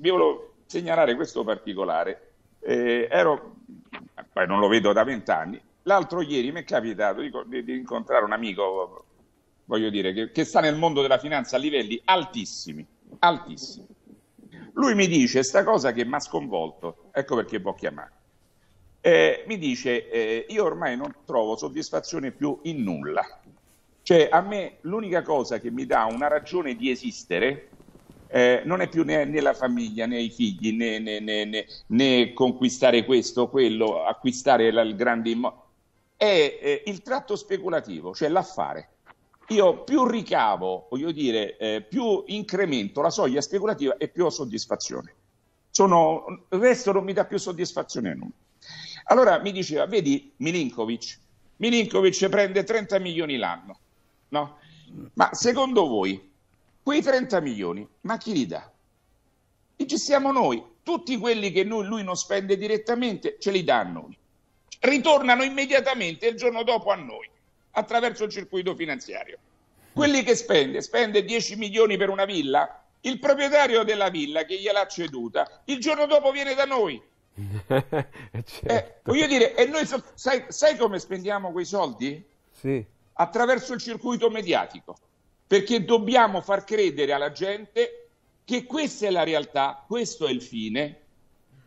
vi volevo segnalare questo particolare. Eh, ero, poi non lo vedo da vent'anni, l'altro ieri mi è capitato di, di, di incontrare un amico, voglio dire, che, che, sta nel mondo della finanza a livelli altissimi, altissimi. Lui mi dice questa cosa che mi ha sconvolto, ecco perché può ho Eh, mi dice eh, io ormai non trovo soddisfazione più in nulla. Cioè a me l'unica cosa che mi dà una ragione di esistere eh, non è più né, né, la famiglia né i figli né, né, né conquistare questo o quello, acquistare la, il grande immobile, è eh, il tratto speculativo, cioè l'affare. Io più ricavo, voglio dire, eh, più incremento la soglia speculativa e più ho soddisfazione. Sono, il resto non mi dà più soddisfazione a nulla. Allora mi diceva, vedi Milinkovic, Milinkovic prende 30 milioni l'anno, no? Ma secondo voi Quei 30 milioni, ma chi li dà? E ci siamo noi, tutti quelli che noi, lui non spende direttamente ce li dà a noi. Ritornano immediatamente il giorno dopo a noi, attraverso il circuito finanziario. Quelli che spende, spende 10 milioni per una villa, il proprietario della villa che gliel'ha ceduta, il giorno dopo viene da noi. Eh, certo. eh, voglio dire, e noi sai, sai come spendiamo quei soldi? Sì. Attraverso il circuito mediatico perché dobbiamo far credere alla gente che questa è la realtà, questo è il fine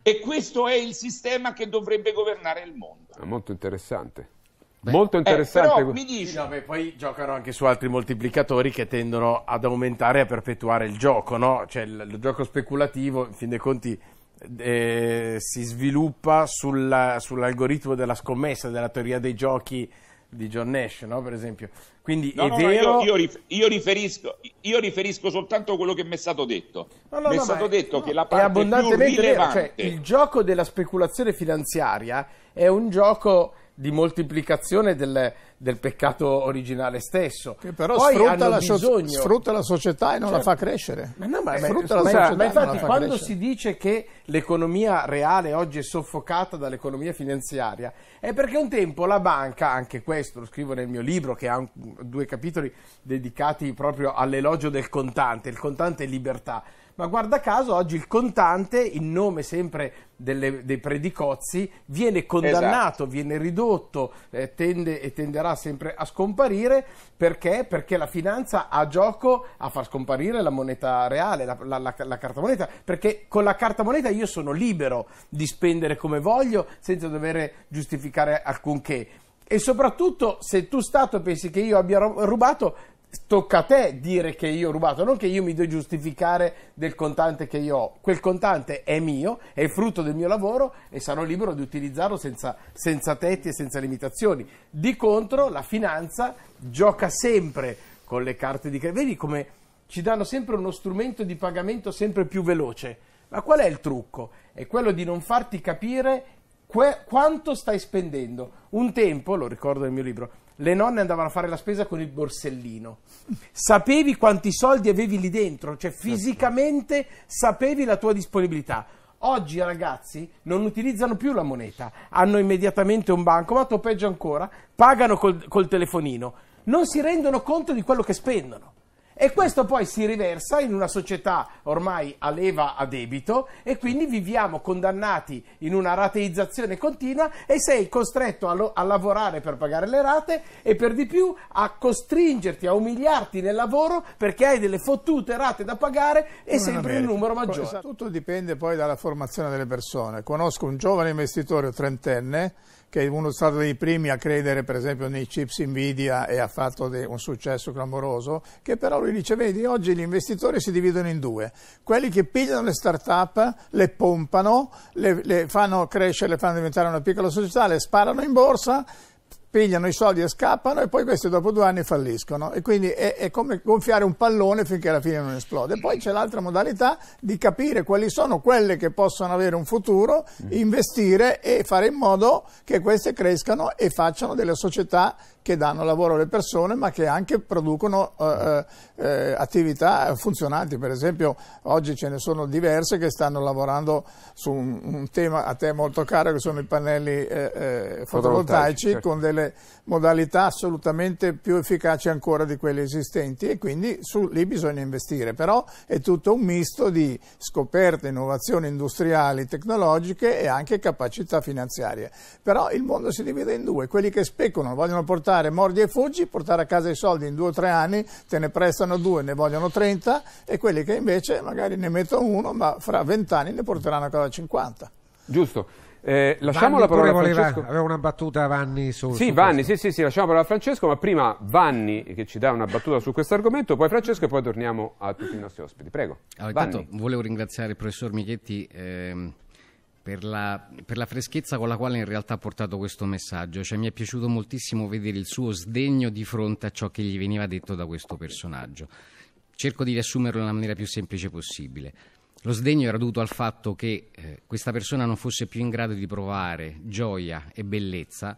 e questo è il sistema che dovrebbe governare il mondo. È molto interessante. Beh. Molto eh, interessante. Eh, mi dice... Sì, no, beh, poi giocano anche su altri moltiplicatori che tendono ad aumentare e a perpetuare il gioco, no? Cioè, il, il gioco speculativo, in fin dei conti, eh, si sviluppa sulla, sull'algoritmo della scommessa, della teoria dei giochi di John Nash, no? per esempio. Quindi no, è no, vero... Io, io, io, riferisco, io riferisco soltanto quello che mi è stato detto. mi è stato detto che la parte è più rilevante... Vero, cioè, il gioco della speculazione finanziaria è un gioco di moltiplicazione del, del, peccato originale stesso. Che però sfrutta la, bisogno... sfrutta, la società e non cioè, la fa crescere. Ma, no, ma, sfrutta ma, la società ma infatti quando crescere. si dice che l'economia reale oggi è soffocata dall'economia finanziaria è perché un tempo la banca, anche questo lo scrivo nel mio libro che ha un, due capitoli dedicati proprio all'elogio del contante, il contante è libertà ma guarda caso oggi il contante, in nome sempre delle, dei predicozzi, viene esatto. condannato, esatto. viene ridotto eh, tende, e tenderà sempre a scomparire perché? perché? la finanza ha gioco a far scomparire la moneta reale, la, la, la, la carta moneta, perché con la carta moneta io sono libero di spendere come voglio senza dover giustificare alcunché. E soprattutto se tu Stato pensi che io abbia rubato, tocca a te dire che io ho rubato, non che io mi devo giustificare del contante che io ho. Quel contante è mio, è frutto del mio lavoro e sarò libero di utilizzarlo senza, senza tetti e senza limitazioni. Di contro, la finanza gioca sempre con le carte di credito. Vedi come ci danno sempre uno strumento di pagamento sempre più veloce. Ma qual è il trucco? È quello di non farti capire que- quanto stai spendendo. Un tempo, lo ricordo nel mio libro, le nonne andavano a fare la spesa con il borsellino. Sapevi quanti soldi avevi lì dentro, cioè certo. fisicamente sapevi la tua disponibilità. Oggi i ragazzi non utilizzano più la moneta, hanno immediatamente un bancomat o peggio ancora, pagano col, col telefonino, non si rendono conto di quello che spendono. E questo poi si riversa in una società ormai a leva a debito e quindi viviamo condannati in una rateizzazione continua e sei costretto a, lo- a, lavorare per pagare le rate e per di più a costringerti, a umiliarti nel lavoro perché hai delle fottute rate da pagare e Come sempre un numero maggiore. Tutto dipende poi dalla formazione delle persone. Conosco un giovane investitore trentenne che è uno stato dei primi a credere per esempio nei chips Nvidia e ha fatto de- un successo clamoroso che però lui dice, vedi, oggi gli investitori si dividono in due, quelli che pigliano le start-up, le pompano, le, le fanno crescere, le fanno diventare una piccola società, le sparano in borsa pigliano i soldi e scappano e poi questi dopo due anni falliscono e quindi è, è come gonfiare un pallone finché alla fine non esplode. poi c'è l'altra modalità di capire quali sono quelle che possono avere un futuro, mm. investire e fare in modo che queste crescano e facciano delle società che danno lavoro alle persone ma che anche producono eh, eh, eh, attività funzionanti. Per esempio oggi ce ne sono diverse che stanno lavorando su un, un tema a te molto caro che sono i pannelli eh, eh fotovoltaici certo. con delle delle modalità assolutamente più efficaci ancora di quelle esistenti e quindi su, lì bisogna investire, però è tutto un misto di scoperte, innovazioni industriali, tecnologiche e anche capacità finanziarie. Però il mondo si divide in due, quelli che speculano, vogliono portare mordi e fuggi, portare a casa i soldi in due o tre anni, te ne prestano due, ne vogliono 30 e quelli che invece magari ne mettono uno ma fra vent'anni ne porteranno a casa 50. Giusto. Eh, lasciamo Vanni la parola a Francesco. aveva una battuta Vanni sul Sì, su Vanni, questo. sì, sì, sì, lasciamo la parola a Francesco, ma prima Vanni che ci dà una battuta su questo argomento, poi Francesco e poi torniamo a tutti i nostri ospiti. Prego. Allora, intanto volevo ringraziare il professor Michetti eh, per, la, per, la, freschezza con la quale in realtà ha portato questo messaggio. Cioè, mi è piaciuto moltissimo vedere il suo sdegno di fronte a ciò che gli veniva detto da questo personaggio. Cerco di riassumerlo nella maniera più semplice possibile lo sdegno era dovuto al fatto che eh, questa persona non fosse più in grado di provare gioia e bellezza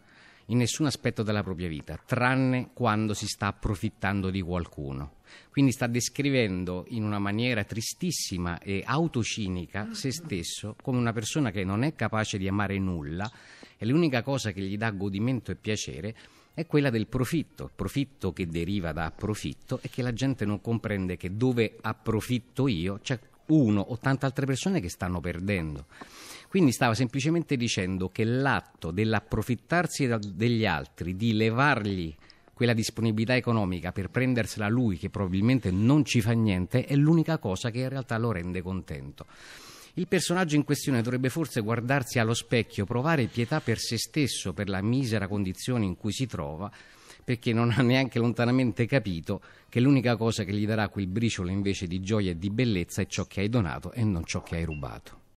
in nessun aspetto della propria vita, tranne quando si sta approfittando di qualcuno. Quindi sta descrivendo in una maniera tristissima e autocinica se stesso come una persona che non è capace di amare nulla e l'unica cosa che gli dà godimento e piacere è quella del profitto, profitto che deriva da approfitto e che la gente non comprende che dove approfitto io c'è uno o tante altre persone che stanno perdendo. Quindi stava semplicemente dicendo che l'atto dell'approfittarsi degli altri, di levargli quella disponibilità economica per prendersela lui, che probabilmente non ci fa niente, è l'unica cosa che in realtà lo rende contento. Il personaggio in questione dovrebbe forse guardarsi allo specchio, provare pietà per se stesso, per la misera condizione in cui si trova, perché non ha neanche lontanamente capito che l'unica cosa che gli darà quel briciolo invece di gioia e di bellezza è ciò che hai donato e non ciò che hai rubato.